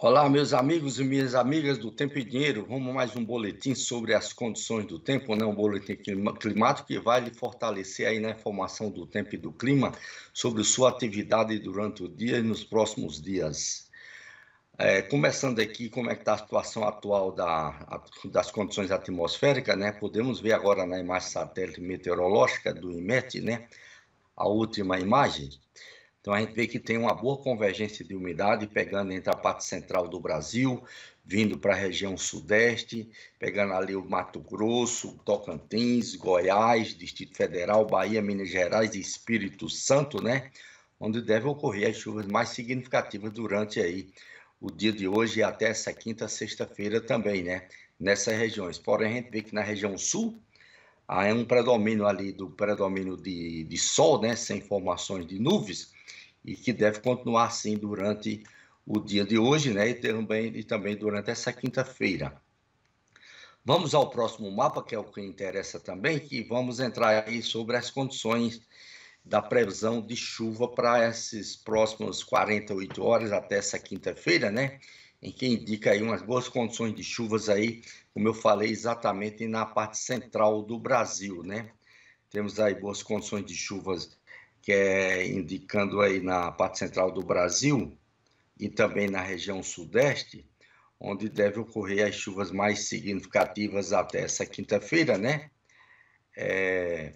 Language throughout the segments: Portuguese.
Olá, meus amigos e minhas amigas do Tempo e Dinheiro. Vamos mais um boletim sobre as condições do tempo, né? um boletim climático que vai lhe fortalecer aí na informação do tempo e do clima sobre sua atividade durante o dia e nos próximos dias. É, começando aqui, como é que está a situação atual da, das condições atmosféricas, né? Podemos ver agora na imagem satélite meteorológica do IMET, né? A última imagem. Então a gente vê que tem uma boa convergência de umidade pegando entre a parte central do Brasil, vindo para a região sudeste, pegando ali o Mato Grosso, Tocantins, Goiás, Distrito Federal, Bahia, Minas Gerais e Espírito Santo, né? Onde deve ocorrer as chuvas mais significativas durante aí o dia de hoje e até essa quinta, sexta-feira também, né? Nessas regiões. Porém, a gente vê que na região sul Há ah, é um predomínio ali do predomínio de, de sol, né, sem formações de nuvens, e que deve continuar assim durante o dia de hoje, né, e também, e também durante essa quinta-feira. Vamos ao próximo mapa, que é o que interessa também, que vamos entrar aí sobre as condições da previsão de chuva para esses próximos 48 horas até essa quinta-feira, né? em que indica aí umas boas condições de chuvas aí, como eu falei exatamente na parte central do Brasil, né? Temos aí boas condições de chuvas que é indicando aí na parte central do Brasil e também na região sudeste, onde deve ocorrer as chuvas mais significativas até essa quinta-feira, né? É,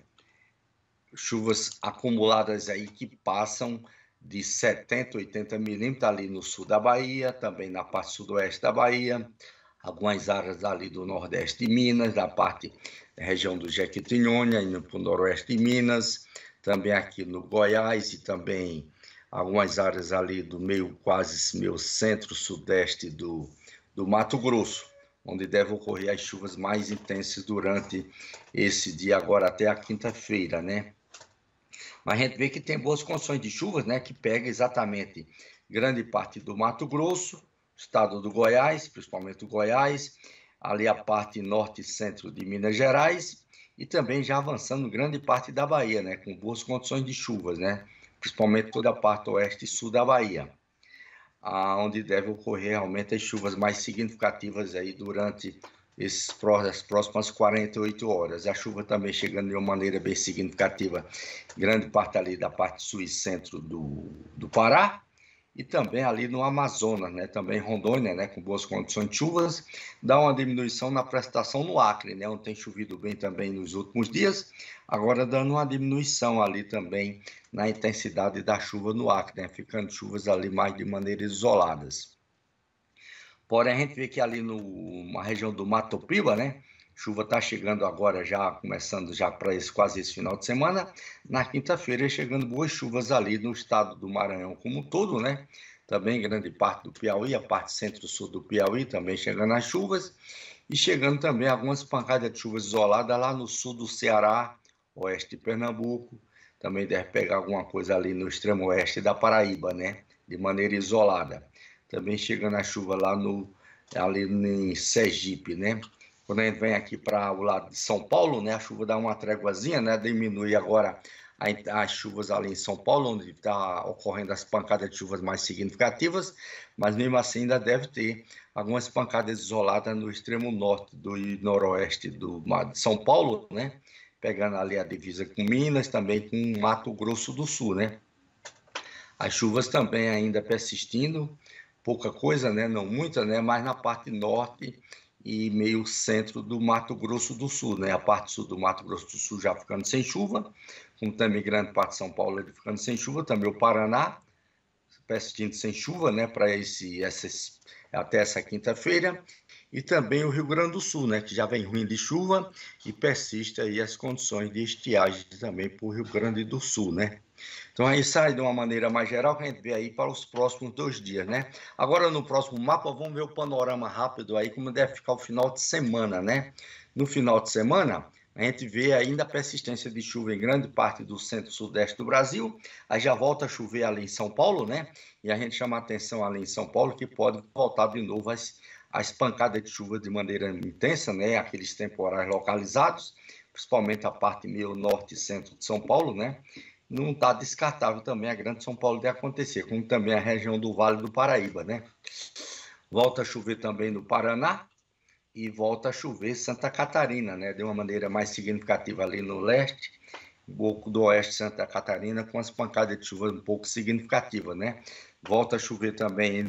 chuvas acumuladas aí que passam de 70, 80 milímetros ali no sul da Bahia, também na parte sudoeste da Bahia, algumas áreas ali do nordeste de Minas, da parte da região do Jequitinhonha, indo para o noroeste de Minas, também aqui no Goiás e também algumas áreas ali do meio, quase meio centro-sudeste do, do Mato Grosso, onde devem ocorrer as chuvas mais intensas durante esse dia agora até a quinta-feira, né? Mas a gente vê que tem boas condições de chuvas, né? Que pega exatamente grande parte do Mato Grosso, estado do Goiás, principalmente o Goiás, ali a parte norte e centro de Minas Gerais e também já avançando grande parte da Bahia, né? Com boas condições de chuvas, né? Principalmente toda a parte oeste e sul da Bahia, onde deve ocorrer realmente as chuvas mais significativas aí durante esses, próximas 48 horas. A chuva também chegando de uma maneira bem significativa, grande parte ali da parte sul e centro do, do Pará, e também ali no Amazonas, né? também Rondônia, né? com boas condições de chuvas, dá uma diminuição na prestação no Acre, né? onde tem chovido bem também nos últimos dias, agora dando uma diminuição ali também na intensidade da chuva no Acre, né? ficando chuvas ali mais de maneira isoladas. Porém, a gente vê que ali no, na região do Mato Piba, né? Chuva está chegando agora já, começando já para esse quase esse final de semana. Na quinta-feira chegando boas chuvas ali no estado do Maranhão como um todo, né? Também grande parte do Piauí, a parte centro-sul do Piauí também chegando as chuvas. E chegando também algumas pancadas de chuvas isoladas lá no sul do Ceará, oeste de Pernambuco. Também deve pegar alguma coisa ali no extremo oeste da Paraíba, né? De maneira isolada também chegando a chuva lá no, ali em Sergipe, né? Quando a gente vem aqui para o lado de São Paulo, né, a chuva dá uma tréguazinha, né, diminui agora as chuvas ali em São Paulo, onde está ocorrendo as pancadas de chuvas mais significativas, mas mesmo assim ainda deve ter algumas pancadas isoladas no extremo norte do noroeste do de São Paulo, né? Pegando ali a divisa com Minas, também com Mato Grosso do Sul, né? As chuvas também ainda persistindo pouca coisa, né? não muita, né? mas na parte norte e meio centro do Mato Grosso do Sul, né? A parte sul do Mato Grosso do Sul já ficando sem chuva, como também grande parte de São Paulo ficando sem chuva, também o Paraná persistindo sem chuva, né? Para esse, essas, até essa quinta-feira e também o Rio Grande do Sul, né, que já vem ruim de chuva e persiste aí as condições de estiagem também para o Rio Grande do Sul, né? Então aí sai de uma maneira mais geral que a gente vê aí para os próximos dois dias, né? Agora no próximo mapa vamos ver o panorama rápido aí como deve ficar o final de semana, né? No final de semana a gente vê ainda a persistência de chuva em grande parte do centro-sudeste do Brasil. Aí já volta a chover ali em São Paulo, né? E a gente chama atenção ali em São Paulo que pode voltar de novo as, as pancadas de chuva de maneira intensa, né? Aqueles temporais localizados, principalmente a parte meio norte e centro de São Paulo, né? Não está descartável também a Grande São Paulo de acontecer, como também a região do Vale do Paraíba, né? Volta a chover também no Paraná e volta a chover Santa Catarina, né? De uma maneira mais significativa ali no leste do oeste de Santa Catarina com as pancadas de chuva um pouco significativas, né? Volta a chover também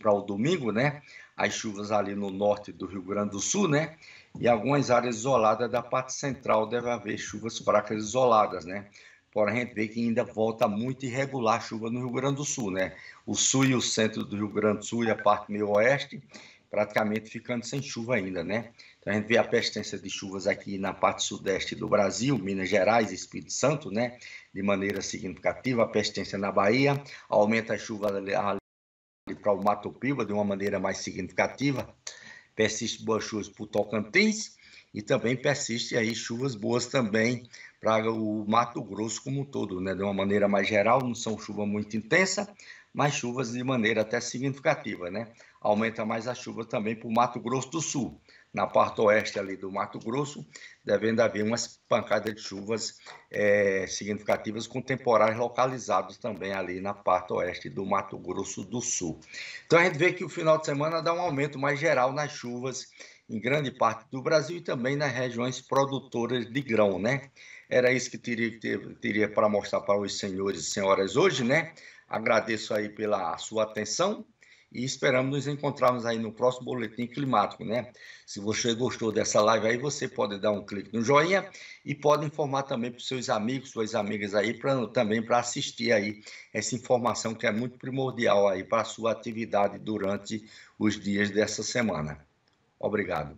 para o domingo, né? As chuvas ali no norte do Rio Grande do Sul, né? E algumas áreas isoladas da parte central deve haver chuvas fracas isoladas, né? Porém, a gente vê que ainda volta muito irregular a chuva no Rio Grande do Sul, né? O sul e o centro do Rio Grande do Sul e a parte meio oeste praticamente ficando sem chuva ainda, né? Então a gente vê a persistência de chuvas aqui na parte sudeste do Brasil, Minas Gerais, Espírito Santo, né? De maneira significativa, a persistência na Bahia, aumenta a chuva ali, para o Mato Piba de uma maneira mais significativa, persiste boas chuvas para o Tocantins e também persiste aí chuvas boas também para o Mato Grosso como um todo, né? De uma maneira mais geral, não são chuva muito intensa, mais chuvas de maneira até significativa, né? Aumenta mais as chuvas também para o Mato Grosso do Sul. Na parte oeste ali do Mato Grosso, devendo haver umas pancadas de chuvas é, significativas com temporais localizados também ali na parte oeste do Mato Grosso do Sul. Então a gente vê que o final de semana dá um aumento mais geral nas chuvas em grande parte do Brasil e também nas regiões produtoras de grão, né? Era isso que teria, teria para mostrar para os senhores e senhoras hoje, né? Agradeço aí pela sua atenção e esperamos nos encontrarmos aí no próximo boletim climático, né? Se você gostou dessa live aí, você pode dar um clique no joinha e pode informar também para os seus amigos, suas amigas aí, pra, também para assistir aí essa informação que é muito primordial aí para a sua atividade durante os dias dessa semana. Obrigado.